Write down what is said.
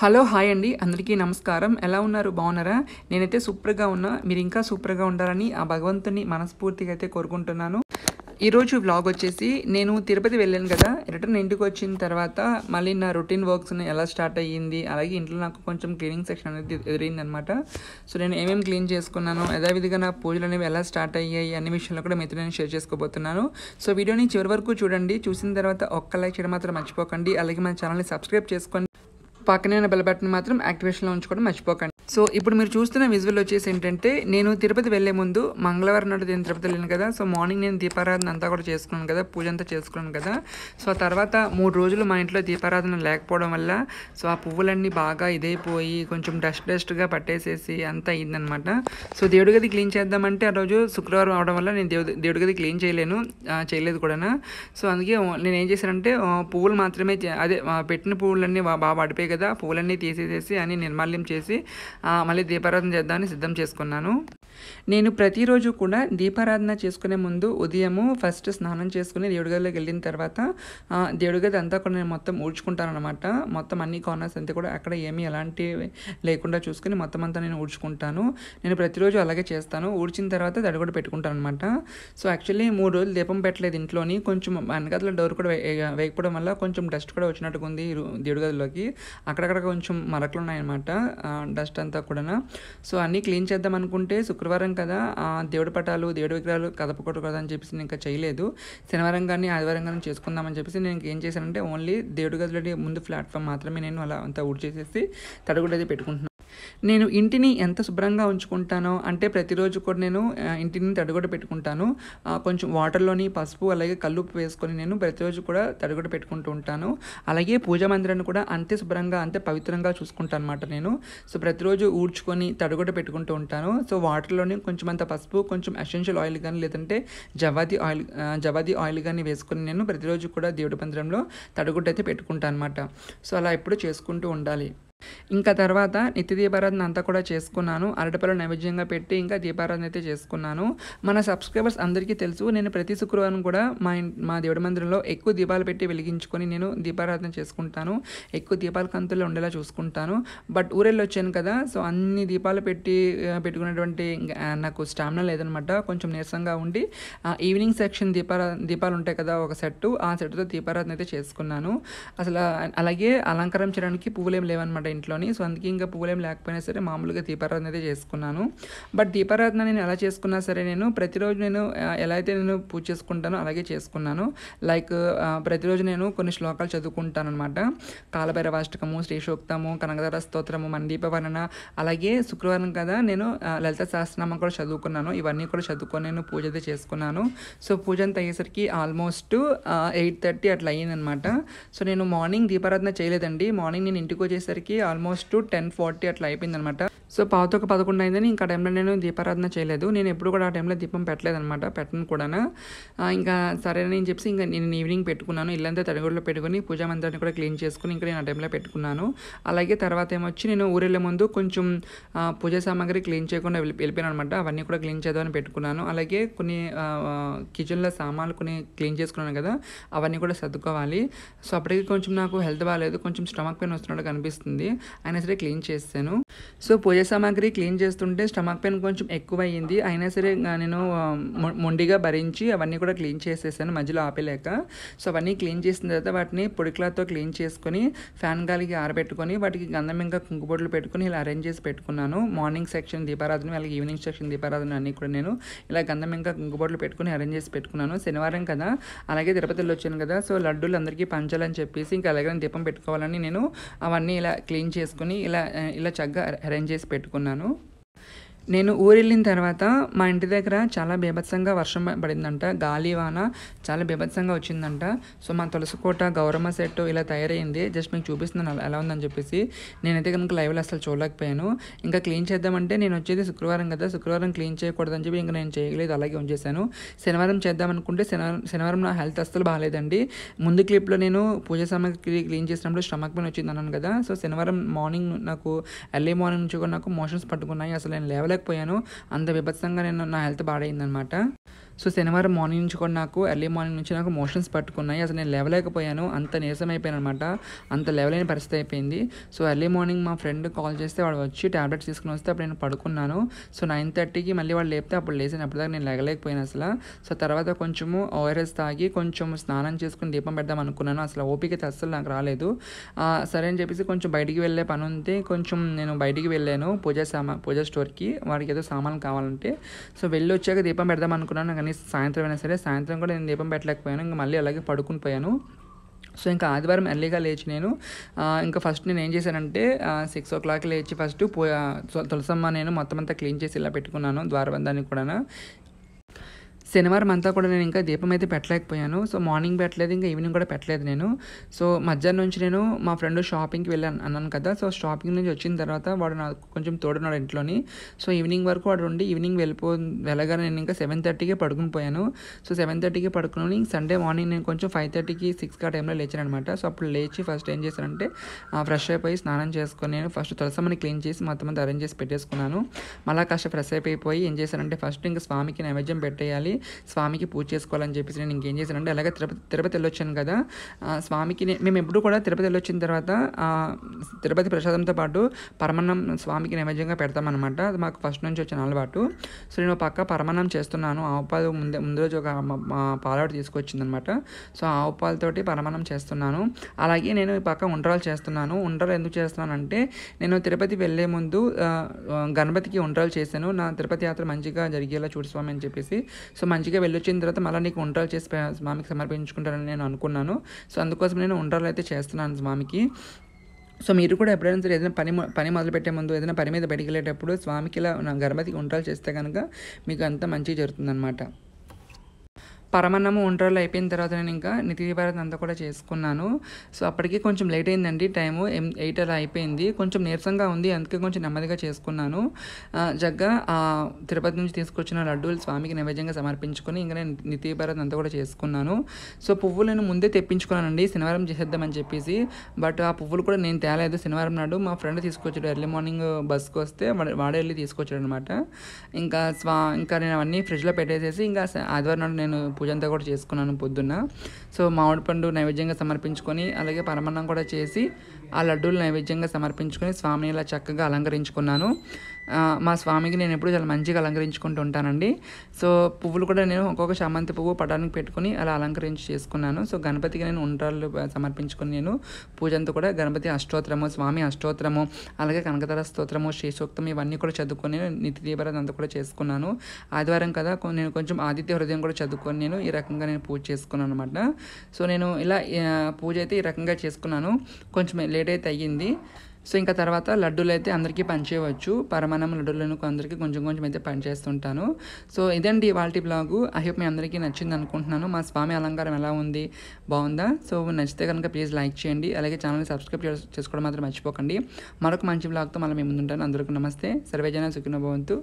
hello hi అండి అందరికీ నమస్కారం ఎలా ఉన్నారు బాగున్నారా నేనైతే సూపర్గా ఉన్నా మీరు ఇంకా సూపర్గా ఉండాలని ఆ భగవంతుని మనస్ఫూర్తిగా అయితే కోరుకుంటున్నాను ఈరోజు బ్లాగ్ వచ్చేసి నేను తిరుపతి వెళ్ళాను కదా రిటర్న్ ఇంటికి వచ్చిన తర్వాత మళ్ళీ నా రొటీన్ వర్క్స్ ఎలా స్టార్ట్ అయ్యింది అలాగే ఇంట్లో నాకు కొంచెం క్లీనింగ్ సెక్షన్ అనేది ఎదిరింది అనమాట సో నేను ఏమేమి క్లీన్ చేసుకున్నాను యథావిధిగా నా పూజలు అనేవి ఎలా స్టార్ట్ అయ్యాయి అన్ని విషయాలు కూడా మీతో నేను షేర్ చేసుకోబోతున్నాను సో వీడియోని చివరి వరకు చూడండి చూసిన తర్వాత ఒక్క లైక్ చేయడం మాత్రం మర్చిపోకండి అలాగే మన ఛానల్ని సబ్స్క్రైబ్ చేసుకొని పక్కనే బెల్ బటన్ మాత్రం యాక్టివేషన్లో ఉంచుకోవడం మర్చిపోకండి సో ఇప్పుడు మీరు చూస్తున్న విజువల్ వచ్చేసి ఏంటంటే నేను తిరుపతి వెళ్లే ముందు మంగళవారం నాడు నేను తిరుపతి వెళ్ళాను కదా సో మార్నింగ్ నేను దీపారాధన అంతా కూడా చేసుకున్నాను కదా పూజ అంతా చేసుకున్నాను కదా సో ఆ తర్వాత మూడు రోజులు మా ఇంట్లో దీపారాధన లేకపోవడం వల్ల సో ఆ పువ్వులన్నీ బాగా ఇదైపోయి కొంచెం డస్ట్ డస్ట్గా పట్టేసేసి అంతా అయిందనమాట సో దేవుడి గది క్లీన్ చేద్దామంటే ఆ రోజు శుక్రవారం అవడం వల్ల నేను దేవుడి దేవుడి గది క్లీన్ చేయలేను చేయలేదు కూడా సో అందుకే నేను ఏం చేశానంటే పువ్వులు మాత్రమే అదే పెట్టిన పువ్వులన్నీ బాగా పడిపోయాయి కదా పువ్వులన్నీ తీసేసేసి అని నిర్మాల్యం చేసి మళ్ళీ దీపారాధన చేద్దామని సిద్ధం చేసుకున్నాను నేను ప్రతిరోజు కూడా దీపారాధన చేసుకునే ముందు ఉదయము ఫస్ట్ స్నానం చేసుకుని గదిలోకి వెళ్ళిన తర్వాత గది అంతా కూడా నేను మొత్తం ఊడ్చుకుంటాను అనమాట మొత్తం అన్ని కార్నర్స్ అంతా కూడా అక్కడ ఏమీ ఎలాంటి లేకుండా చూసుకుని మొత్తం అంతా నేను ఊడ్చుకుంటాను నేను ప్రతిరోజు అలాగే చేస్తాను ఊడ్చిన తర్వాత దడి కూడా పెట్టుకుంటాను అనమాట సో యాక్చువల్లీ మూడు రోజులు దీపం పెట్టలేదు ఇంట్లోని కొంచెం అన్నగదిలో డోర్ కూడా వేయకపోవడం వల్ల కొంచెం డస్ట్ కూడా వచ్చినట్టుగా ఉంది గదిలోకి అక్కడక్కడ కొంచెం మరకలు ఉన్నాయన్నమాట డస్ట్ అంతా కూడా సో అన్నీ క్లీన్ చేద్దాం అనుకుంటే శుక్రవారం కదా దేవుడి పటాలు దేవుడి విగ్రహాలు కదపకూడదు కదా అని చెప్పేసి నేను ఇంకా చేయలేదు శనివారం కానీ ఆదివారం కానీ చేసుకుందామని చెప్పేసి నేను ఏం చేశానంటే ఓన్లీ దేవుడి గదిలో ముందు ప్లాట్ఫామ్ మాత్రమే నేను అలా అంతా ఊడ్ చేసేసి తడుగుడు అయితే పెట్టుకుంటున్నాను నేను ఇంటిని ఎంత శుభ్రంగా ఉంచుకుంటానో అంటే ప్రతిరోజు కూడా నేను ఇంటిని తడిగొడ పెట్టుకుంటాను కొంచెం వాటర్లోని పసుపు అలాగే కల్లుప్పు వేసుకొని నేను ప్రతిరోజు కూడా తడిగొట్ట పెట్టుకుంటూ ఉంటాను అలాగే పూజ మందిరాన్ని కూడా అంతే శుభ్రంగా అంతే పవిత్రంగా చూసుకుంటాను అనమాట నేను సో ప్రతిరోజు ఊడ్చుకొని తడిగొడ పెట్టుకుంటూ ఉంటాను సో వాటర్లోని కొంచెం అంత పసుపు కొంచెం ఎసెన్షియల్ ఆయిల్ కానీ లేదంటే జవాది ఆయిల్ జవాది ఆయిల్ కానీ వేసుకొని నేను ప్రతిరోజు కూడా దేవుడి మందిరంలో తడుగుడ్డ అయితే పెట్టుకుంటాను అనమాట సో అలా ఎప్పుడు చేసుకుంటూ ఉండాలి ఇంకా తర్వాత నిత్య దీపారాధన అంతా కూడా చేసుకున్నాను అరటిపల్లి నైవేద్యంగా పెట్టి ఇంకా దీపారాధన అయితే చేసుకున్నాను మన సబ్స్క్రైబర్స్ అందరికీ తెలుసు నేను ప్రతి శుక్రవారం కూడా మా మా దేవుడి మందిరంలో ఎక్కువ దీపాలు పెట్టి వెలిగించుకొని నేను దీపారాధన చేసుకుంటాను ఎక్కువ దీపాల కంతుల్లో ఉండేలా చూసుకుంటాను బట్ ఊరెళ్ళి వచ్చాను కదా సో అన్ని దీపాలు పెట్టి పెట్టుకున్నటువంటి నాకు స్టామినా లేదనమాట కొంచెం నీరసంగా ఉండి ఈవినింగ్ సెక్షన్ దీపారా దీపాలు ఉంటాయి కదా ఒక సెట్టు ఆ సెట్తో దీపారాధన అయితే చేసుకున్నాను అసలు అలాగే అలంకారం చేయడానికి పువ్వులు ఏం లేవన్నమాట అనమాట ఇంట్లోని సో అందుకే ఇంకా పూలేం లేకపోయినా సరే మామూలుగా దీపారాధన అయితే చేసుకున్నాను బట్ దీపారాధన నేను ఎలా చేసుకున్నా సరే నేను ప్రతిరోజు నేను ఎలా అయితే నేను పూజ చేసుకుంటానో అలాగే చేసుకున్నాను లైక్ ప్రతిరోజు నేను కొన్ని శ్లోకాలు చదువుకుంటాను అనమాట కాలభైరవాష్టకము శ్రీశోక్తము కనకధర స్తోత్రము మండీప వర్ణన అలాగే శుక్రవారం కదా నేను లలిత సహస్రనామం కూడా చదువుకున్నాను ఇవన్నీ కూడా చదువుకొని నేను పూజ అయితే చేసుకున్నాను సో పూజ అంతా అయ్యేసరికి ఆల్మోస్ట్ ఎయిట్ థర్టీ అట్లా అయ్యిందనమాట సో నేను మార్నింగ్ దీపారాధన చేయలేదండి మార్నింగ్ నేను ఇంటికి వచ్చేసరికి ఆల్మోస్ట్ టెన్ ఫార్టీ అట్లా అయిపోయింది అనమాట సో పావుతో ఒక పదకొండు అయిందని ఇంకా టైంలో నేను దీపారాధన చేయలేదు నేను ఎప్పుడు కూడా ఆ టైంలో దీపం పెట్టలేదనమాట పెట్టను కూడా ఇంకా సరే అని చెప్పి ఇంకా నేను ఈవినింగ్ పెట్టుకున్నాను ఇల్లంతా తడిగొడలో పెట్టుకుని పూజా మందిరాన్ని కూడా క్లీన్ చేసుకుని ఇంకా నేను ఆ టైంలో పెట్టుకున్నాను అలాగే తర్వాత ఏమొచ్చి నేను ఊరెళ్ళే ముందు కొంచెం పూజా సామాగ్రి క్లీన్ చేయకుండా వెళ్ళిపోయాను అనమాట అవన్నీ కూడా క్లీన్ చేద్దామని పెట్టుకున్నాను అలాగే కొన్ని కిచెన్లో సామాన్లు కొన్ని క్లీన్ చేసుకున్నాను కదా అవన్నీ కూడా సర్దుకోవాలి సో అప్పటికి కొంచెం నాకు హెల్త్ బాగాలేదు కొంచెం స్టమక్ పెయిన్ వస్తున్నట్టు కనిపిస్తుంది అయినా సరే క్లీన్ చేస్తాను సో పూజ సామాగ్రి క్లీన్ చేస్తుంటే స్టమక్ పెయిన్ కొంచెం ఎక్కువ అయింది అయినా సరే నేను మొండిగా భరించి అవన్నీ కూడా క్లీన్ చేసేసాను మధ్యలో ఆపేలేక సో అవన్నీ క్లీన్ చేసిన తర్వాత వాటిని పొడి క్లాత్తో క్లీన్ చేసుకొని ఫ్యాన్ గాలికి ఆరబెట్టుకొని వాటికి గంధం ఇంకా కుంకుబొట్లు పెట్టుకుని ఇలా అరేంజ్ చేసి పెట్టుకున్నాను మార్నింగ్ సెక్షన్ దీపారాధన అలాగే ఈవినింగ్ సెక్షన్ దీపారాధన అన్నీ కూడా నేను ఇలా గంధం ఇంకా కుంకుబొట్లు పెట్టుకుని అరేంజ్ చేసి పెట్టుకున్నాను శనివారం కదా అలాగే తిరుపతిలో వచ్చాను కదా సో లడ్డూలు అందరికీ పంచాలని చెప్పేసి ఇంకా అలాగే దీపం పెట్టుకోవాలని నేను అవన్నీ ఇలా క్లీన్ చేసుకుని ఇలా ఇలా చక్కగా అరేంజ్ చేసి పెట్టుకున్నాను నేను ఊరెళ్ళిన తర్వాత మా ఇంటి దగ్గర చాలా బీభత్సంగా వర్షం పడిందంట గాలి వాన చాలా బీభత్సంగా వచ్చిందంట సో మా తులసికోట గౌరమ్మ సెట్ ఇలా తయారైంది జస్ట్ మీకు చూపిస్తున్నాను ఎలా ఉందని చెప్పేసి నేనైతే కనుక లైవ్లో అసలు చూడలేకపోయాను ఇంకా క్లీన్ చేద్దామంటే నేను వచ్చేది శుక్రవారం కదా శుక్రవారం క్లీన్ చేయకూడదని చెప్పి ఇంకా నేను చేయలేదు అలాగే ఉంచేశాను శనివారం చేద్దాం అనుకుంటే శనివారం శనివారం నా హెల్త్ అస్సలు బాగాలేదండి ముందు క్లిప్లో నేను పూజ సామాగ్రి క్లీన్ చేసినప్పుడు స్టమక్ పైన వచ్చింది అన్నాను కదా సో శనివారం మార్నింగ్ నాకు ఎర్లీ మార్నింగ్ నుంచి కూడా నాకు మోషన్స్ పట్టుకున్నాయి అసలు నేను లేవలే చేసుకోలేకపోయాను అంత విభత్సంగా నేను నా హెల్త్ పాడైందనమాట సో శనివారం మార్నింగ్ నుంచి కూడా నాకు ఎర్లీ మార్నింగ్ నుంచి నాకు మోషన్స్ పట్టుకున్నాయి అసలు నేను లేవలేకపోయాను అంత నీరసం అయిపోయాను అనమాట అంత లేవలేని పరిస్థితి అయిపోయింది సో ఎర్లీ మార్నింగ్ మా ఫ్రెండ్ కాల్ చేస్తే వాడు వచ్చి ట్యాబ్లెట్స్ తీసుకుని వస్తే అప్పుడు నేను పడుకున్నాను సో నైన్ థర్టీకి మళ్ళీ వాళ్ళు లేపితే అప్పుడు లేచిన అప్పటిదాకా నేను లేగలేకపోయాను అసలు సో తర్వాత కొంచెము ఓఆర్ఎస్ తాగి కొంచెం స్నానం చేసుకుని దీపం పెడదాం అనుకున్నాను అసలు ఓపీకి అస్సలు నాకు రాలేదు సరే అని చెప్పేసి కొంచెం బయటికి వెళ్ళే పని ఉంది కొంచెం నేను బయటికి వెళ్ళాను పూజ సామా పూజ స్టోర్కి వాడికి ఏదో సామాన్లు కావాలంటే సో వెళ్ళి వచ్చాక దీపం పెడదాం అనుకున్నాను కానీ సాయంత్రం అయినా సరే సాయంత్రం కూడా నేను దీపం పెట్టలేకపోయాను ఇంకా మళ్ళీ అలాగే పడుకుని పోయాను సో ఇంకా ఆదివారం ఎర్లీగా లేచి నేను ఇంకా ఫస్ట్ నేను ఏం చేశానంటే సిక్స్ ఓ క్లాక్ లేచి ఫస్ట్ తులసమ్మ నేను మొత్తం అంతా క్లీన్ చేసి ఇలా పెట్టుకున్నాను ద్వారబంధానికి కూడా శనివారం అంతా కూడా నేను ఇంకా దీపం అయితే పెట్టలేకపోయాను సో మార్నింగ్ పెట్టలేదు ఇంకా ఈవినింగ్ కూడా పెట్టలేదు నేను సో మధ్యాహ్నం నుంచి నేను మా ఫ్రెండ్ షాపింగ్కి వెళ్ళాను అన్నాను కదా సో షాపింగ్ నుంచి వచ్చిన తర్వాత వాడు నాకు కొంచెం తోడున్నాడు ఇంట్లోని సో ఈవినింగ్ వరకు వాడు ఉండి ఈవినింగ్ వెళ్ళిపో వెళ్ళగానే నేను ఇంకా సెవెన్ థర్టీకి పడుకుని పోయాను సో సెవెన్ థర్టీకి పడుకుని సండే మార్నింగ్ నేను కొంచెం ఫైవ్ థర్టీకి సిక్స్ ఆ టైంలో లేచాను అనమాట సో అప్పుడు లేచి ఫస్ట్ ఏం చేశానంటే ఫ్రెష్ అయిపోయి స్నానం చేసుకొని నేను ఫస్ట్ తులసమ్మని క్లీన్ చేసి మొత్తం అంతా అరేంజ్ చేసి పెట్టేసుకున్నాను మళ్ళీ కాస్త ఫ్రెష్ అయిపోయి ఏం చేశానంటే ఫస్ట్ ఇంకా స్వామికి నైవేద్యం పెట్టేయాలి స్వామికి పూజ చేసుకోవాలని చెప్పేసి నేను ఇంకేం చేశాను అంటే అలాగే తిరుపతి తిరుపతి వెళ్ళొచ్చాను కదా స్వామికి మేము ఎప్పుడు కూడా తిరుపతి వెళ్ళొచ్చిన తర్వాత తిరుపతి ప్రసాదంతో పాటు పరమన్నం స్వామికి నైవేద్యంగా పెడతామన్నమాట అది మాకు ఫస్ట్ నుంచి వచ్చిన అలవాటు సో నేను పక్క పరమన్నం చేస్తున్నాను ఆవుపాలు ముందే ముందు రోజు ఒక పాలవాడు తీసుకొచ్చిందనమాట సో ఆవు పాలతోటి పరమన్నం చేస్తున్నాను అలాగే నేను ఈ పక్క ఉండరాలు చేస్తున్నాను ఉండరాలు ఎందుకు చేస్తున్నానంటే నేను తిరుపతి వెళ్ళే ముందు గణపతికి ఉండ్రాలు చేశాను నా తిరుపతి యాత్ర మంచిగా జరిగేలా చూడు స్వామి అని చెప్పేసి సో సో మంచిగా వెళ్ళొచ్చిన తర్వాత మళ్ళీ నీకు ఉండ్రాలు చేసి స్వామికి సమర్పించుకుంటారని నేను అనుకున్నాను సో అందుకోసం నేను ఉండ్రాలు అయితే చేస్తున్నాను స్వామికి సో మీరు కూడా ఎప్పుడైనా సరే ఏదైనా పని పని మొదలుపెట్టే ముందు ఏదైనా పని మీద బయటికి వెళ్ళేటప్పుడు స్వామికి ఇలా గర్భతికి ఉండ్రాలు చేస్తే కనుక మీకు అంతా జరుగుతుంది అనమాట పరమన్నము ఒంటరిలో అయిపోయిన తర్వాత నేను ఇంకా నితి భారత్ అంతా కూడా చేసుకున్నాను సో అప్పటికి కొంచెం లేట్ అయిందండి టైము ఎయిట్ అలా అయిపోయింది కొంచెం నీరసంగా ఉంది అందుకే కొంచెం నెమ్మదిగా చేసుకున్నాను జగ్గా తిరుపతి నుంచి తీసుకొచ్చిన లడ్డూలు స్వామికి నైవేద్యంగా సమర్పించుకొని ఇంకా నేను నితి భారత్ అంతా కూడా చేసుకున్నాను సో పువ్వులు నేను ముందే తెప్పించుకున్నానండి శనివారం చేసేద్దామని చెప్పేసి బట్ ఆ పువ్వులు కూడా నేను తేలేదు శనివారం నాడు మా ఫ్రెండ్ తీసుకొచ్చాడు ఎర్లీ మార్నింగ్ బస్కి వస్తే వాడే వెళ్ళి తీసుకొచ్చాడు అనమాట ఇంకా స్వా ఇంకా నేను అవన్నీ ఫ్రిడ్జ్లో పెట్టేసేసి ఇంకా ఆదివారం నాడు నేను పూజ పూజ అంతా కూడా చేసుకున్నాను పొద్దున్న సో మామిడి పండు నైవేద్యంగా సమర్పించుకొని అలాగే పరమాన్నం కూడా చేసి ఆ లడ్డూలు నైవేద్యంగా సమర్పించుకొని స్వామిని ఇలా చక్కగా అలంకరించుకున్నాను మా స్వామికి నేను ఎప్పుడు చాలా మంచిగా అలంకరించుకుంటూ ఉంటానండి సో పువ్వులు కూడా నేను ఒక్కొక్క చామంతి పువ్వు పటానికి పెట్టుకుని అలా అలంకరించి చేసుకున్నాను సో గణపతికి నేను ఉంటాలు సమర్పించుకుని నేను పూజంతా కూడా గణపతి అష్టోత్తరము స్వామి అష్టోత్తరము అలాగే కనకతర స్తోత్రము శ్రీసూక్తం ఇవన్నీ కూడా చదువుకొని నిత్య దీపరాధ అంతా కూడా చేసుకున్నాను ఆదివారం కదా నేను కొంచెం ఆదిత్య హృదయం కూడా చదువుకొని నేను ఈ రకంగా నేను పూజ చేసుకున్నాను అనమాట సో నేను ఇలా పూజ అయితే ఈ రకంగా చేసుకున్నాను కొంచెం లేట్ అయితే అయ్యింది సో ఇంకా తర్వాత లడ్డూలు అయితే అందరికీ పనిచేయవచ్చు పరమాణం లడ్డూలను అందరికీ కొంచెం కొంచెం అయితే పనిచేస్తుంటాను సో ఇదండి వాళ్ళ బ్లాగు ఐ హోప్ మీ అందరికీ నచ్చింది అనుకుంటున్నాను మా స్వామి అలంకారం ఎలా ఉంది బాగుందా సో నచ్చితే కనుక ప్లీజ్ లైక్ చేయండి అలాగే ఛానల్ని సబ్స్క్రైబ్ చేసుకోవడం మాత్రం మర్చిపోకండి మరొక మంచి బ్లాగ్తో మళ్ళీ మేము ముందుంటాను అందరికీ నమస్తే సర్వేజన భవంతు